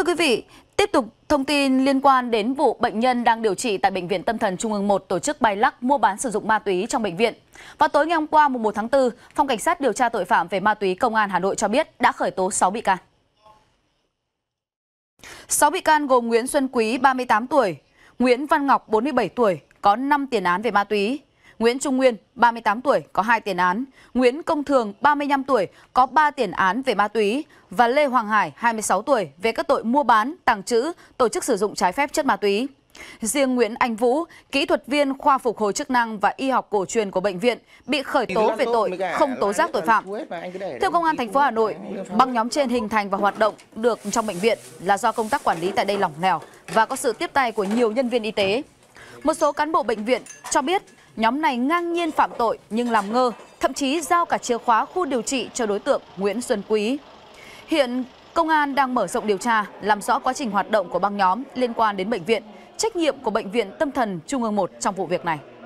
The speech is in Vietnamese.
Thưa quý vị, tiếp tục thông tin liên quan đến vụ bệnh nhân đang điều trị tại Bệnh viện Tâm thần Trung ương 1 tổ chức bài lắc mua bán sử dụng ma túy trong bệnh viện. Vào tối ngày hôm qua 1 tháng 4, Phòng Cảnh sát điều tra tội phạm về ma túy Công an Hà Nội cho biết đã khởi tố 6 bị can. 6 bị can gồm Nguyễn Xuân Quý, 38 tuổi, Nguyễn Văn Ngọc, 47 tuổi, có 5 tiền án về ma túy, Nguyễn Trung Nguyên, 38 tuổi, có 2 tiền án, Nguyễn Công Thường, 35 tuổi, có 3 tiền án về ma túy và Lê Hoàng Hải, 26 tuổi, về các tội mua bán, tàng trữ, tổ chức sử dụng trái phép chất ma túy. Riêng Nguyễn Anh Vũ, kỹ thuật viên khoa phục hồi chức năng và y học cổ truyền của bệnh viện, bị khởi tố về tội không tố giác tội phạm. Theo công an thành phố Hà Nội, băng nhóm trên hình thành và hoạt động được trong bệnh viện là do công tác quản lý tại đây lỏng lẻo và có sự tiếp tay của nhiều nhân viên y tế. Một số cán bộ bệnh viện cho biết nhóm này ngang nhiên phạm tội nhưng làm ngơ, thậm chí giao cả chìa khóa khu điều trị cho đối tượng Nguyễn Xuân Quý. Hiện công an đang mở rộng điều tra, làm rõ quá trình hoạt động của băng nhóm liên quan đến bệnh viện, trách nhiệm của bệnh viện tâm thần Trung ương 1 trong vụ việc này.